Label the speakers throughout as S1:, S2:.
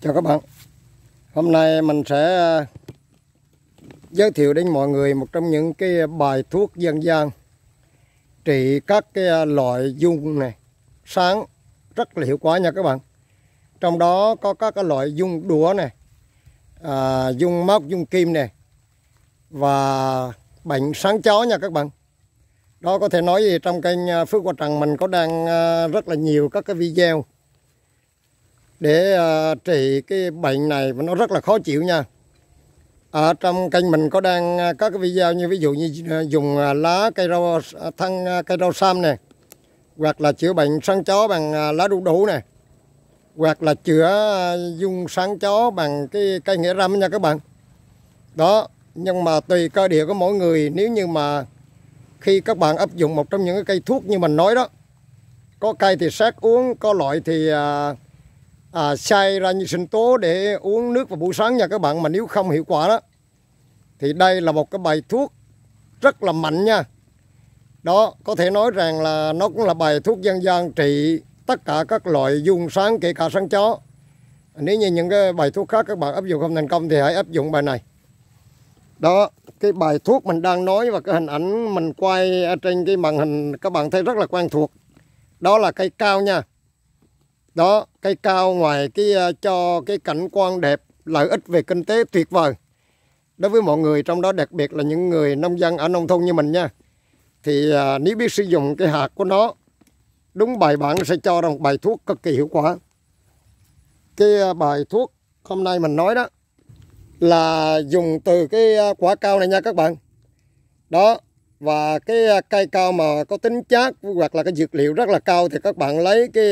S1: Chào các bạn Hôm nay mình sẽ ờ, giới thiệu đến mọi người một trong những cái bài thuốc dân gian trị các cái ờ, loại dung này sáng rất là hiệu quả nha các bạn trong đó có các cái loại dung đũa này à, dung móc dung kim này và bệnh sáng chó nha các bạn đó có thể nói gì trong kênh ờ, Phước hòa Trần mình có đang rất là nhiều các cái video để uh, trị cái bệnh này và nó rất là khó chịu nha ở à, trong kênh mình có đang à, có cái video như ví dụ như dùng lá cây rau thân cây rau sam này hoặc là chữa bệnh săn chó bằng lá đu đủ này hoặc là chữa dung sáng chó bằng cái cây nghĩa răm nha các bạn đó nhưng mà tùy cơ địa của mỗi người nếu như mà khi các bạn áp dụng một trong những cái cây thuốc như mình nói đó có cây thì sát uống có loại thì uh, à, xay ra như sinh tố để uống nước vào buổi sáng nha các bạn mà nếu không hiệu quả đó thì đây là một cái bài thuốc rất là mạnh nha đó có thể nói rằng là nó cũng là bài thuốc dân gian trị tất cả các loại dung sáng kể cả sáng chó nếu như những cái bài thuốc khác các bạn áp dụng không thành công thì hãy áp dụng bài này đó cái bài thuốc mình đang nói và cái hình ảnh mình quay trên cái màn hình các bạn thấy rất là quen thuộc đó là cây cao nha đó cây cao ngoài cái ờ, cho cái cảnh quan đẹp lợi ích về kinh tế tuyệt vời đối với mọi người trong đó đặc biệt là những người nông dân ở nông thôn như mình nha thì à, nếu biết sử dụng cái hạt của nó đúng bài bản sẽ cho ra một bài thuốc cực kỳ hiệu quả cái ờ, bài thuốc hôm nay mình nói đó là dùng từ cái quả cao này nha các bạn đó và cái cây cao mà có tính chát hoặc là cái dược liệu rất là cao thì các bạn lấy cái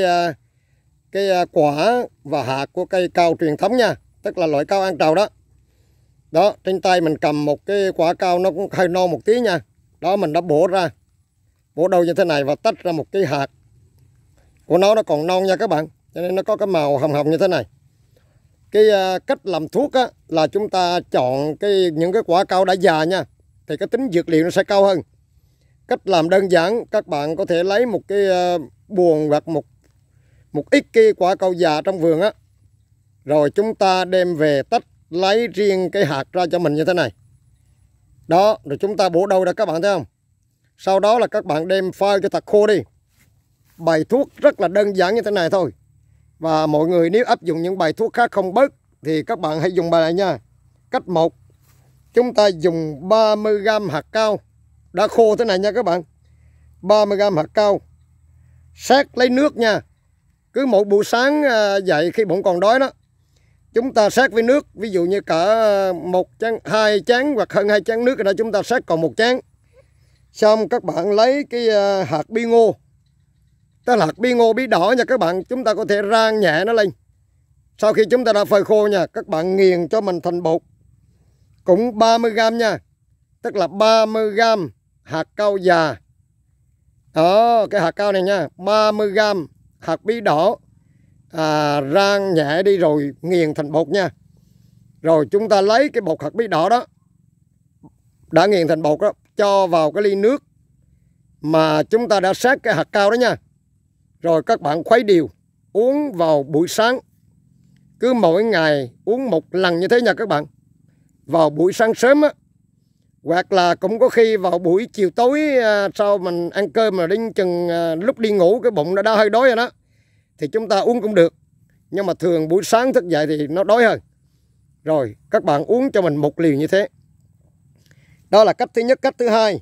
S1: cái à, quả và hạt của cây cao truyền thống nha tức là loại cao ăn trầu đó đó trên tay mình cầm một cái quả cao nó cũng hơi non một tí nha đó mình đã bổ ra bổ đầu như thế này và tách ra một cái hạt của nó nó còn non nha các bạn cho nên nó có cái màu hồng hồng như thế này cái à, cách làm thuốc á, là chúng ta chọn cái những cái quả cao đã già nha thì cái tính dược liệu nó sẽ cao hơn cách làm đơn giản các bạn có thể lấy một cái à, buồn hoặc một một ít cái quả cầu già trong vườn á rồi chúng ta đem về tách lấy riêng cái hạt ra cho mình như thế này đó rồi chúng ta bổ đâu ra các bạn thấy không sau đó là các bạn đem phơi cho thật khô đi bài thuốc rất là đơn giản như thế này thôi và mọi người nếu áp dụng những bài thuốc khác không bớt thì các bạn hãy dùng bài này nha cách một chúng ta dùng 30g hạt cao đã khô thế này nha các bạn 30g hạt cao sát lấy nước nha cứ một buổi sáng ờ, dậy khi bụng còn đói đó chúng ta xét với nước ví dụ như cả ờ, một chén hai chén hoặc hơn hai chén nước rồi đây chúng ta xét còn một chén xong các bạn lấy cái ờ, hạt bi ngô tức hạt bi ngô bí đỏ nha các bạn chúng ta có thể rang nhẹ nó lên sau khi chúng ta đã phơi khô nha các bạn nghiền cho mình thành bột cũng 30 gram nha tức là 30 gram hạt cao già đó cái hạt cao này nha 30 gram hạt bí đỏ à, rang nhẹ đi rồi nghiền thành bột nha rồi chúng ta lấy cái bột hạt bí đỏ đó đã nghiền thành bột đó cho vào cái ly nước mà chúng ta đã sát cái hạt cao đó nha rồi các bạn khuấy đều uống vào buổi sáng cứ mỗi ngày uống một lần như thế nha các bạn vào buổi sáng sớm á hoặc là cũng có khi vào buổi chiều tối à, sau mình ăn cơm mà đến chừng à, lúc đi ngủ cái bụng nó đã hơi đói rồi đó thì chúng ta uống cũng được nhưng mà thường buổi sáng thức dậy thì nó đói hơn rồi các bạn uống cho mình một liều như thế đó là cách thứ nhất cách thứ hai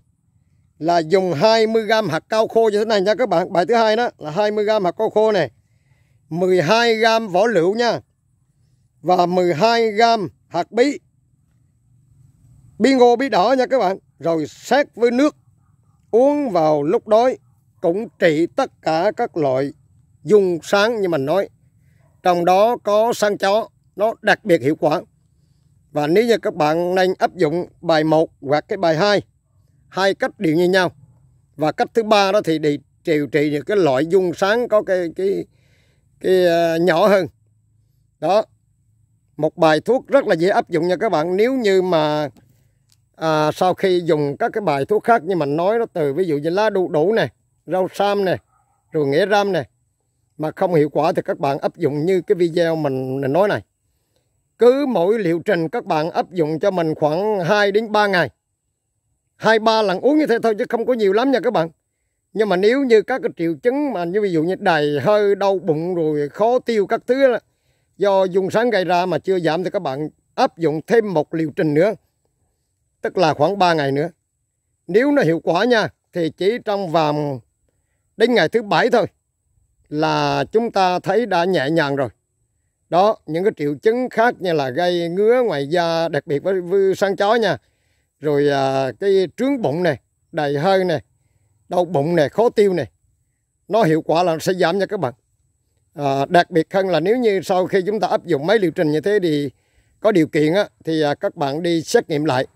S1: là dùng 20g hạt cao khô như thế này nha các bạn bài thứ hai đó là 20g hạt cao khô này 12g vỏ lựu nha và 12g hạt bí bí ngô bí đỏ nha các bạn rồi sát với nước uống vào lúc đói cũng trị tất cả các loại dung sáng như mình nói trong đó có sang chó nó đặc biệt hiệu quả và nếu như các bạn nên áp dụng bài 1 hoặc cái bài 2 hai cách điều như nhau và cách thứ ba đó thì để điều trị những cái loại dung sáng có cái cái cái ờ, nhỏ hơn đó một bài thuốc rất là dễ áp dụng nha các bạn nếu như mà à, sau khi dùng các cái bài thuốc khác như mình nói nó từ ví dụ như lá đu đủ này rau sam này rồi nghĩa ram này mà không hiệu quả thì các bạn áp dụng như cái video mình nói này cứ mỗi liệu trình các bạn áp dụng cho mình khoảng 2 đến 3 ngày hai ba lần uống như thế thôi chứ không có nhiều lắm nha các bạn nhưng mà nếu như các cái triệu chứng mà như ví dụ như đầy hơi đau bụng rồi khó tiêu các thứ đó, do dùng sáng gây ra mà chưa giảm thì các bạn áp dụng thêm một liệu trình nữa tức là khoảng 3 ngày nữa. Nếu nó hiệu quả nha, thì chỉ trong vòng đến ngày thứ bảy thôi là chúng ta thấy đã nhẹ nhàng rồi. Đó, những cái triệu chứng khác như là gây ngứa ngoài da, đặc biệt với, với sang chó nha. Rồi à, cái trướng bụng này, đầy hơi này, đau bụng này, khó tiêu này. Nó hiệu quả là nó sẽ giảm nha các bạn. À, đặc biệt hơn là nếu như sau khi chúng ta áp dụng mấy liệu trình như thế thì có điều kiện á, thì à, các bạn đi xét nghiệm lại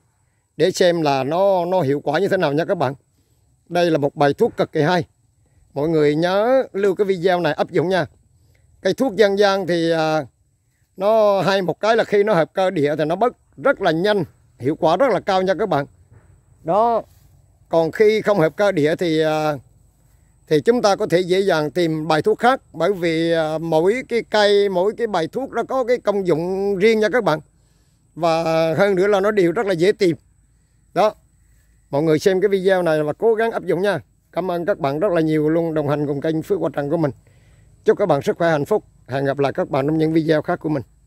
S1: để xem là nó nó hiệu quả như thế nào nha các bạn đây là một bài thuốc cực kỳ hay mọi người nhớ lưu cái video này áp dụng nha cây thuốc dân gian thì à, nó hay một cái là khi nó hợp cơ địa thì nó bớt rất là nhanh hiệu quả rất là cao nha các bạn đó còn khi không hợp cơ địa thì à, thì chúng ta có thể dễ dàng tìm bài thuốc khác bởi vì à, mỗi cái cây mỗi cái bài thuốc nó có cái công dụng riêng nha các bạn và hơn nữa là nó đều rất là dễ tìm đó mọi người xem cái video này và cố gắng áp dụng nha cảm ơn các bạn rất là nhiều luôn đồng hành cùng kênh Phước Hoa Trần của mình chúc các bạn sức khỏe hạnh phúc hẹn gặp lại các bạn trong những video khác của mình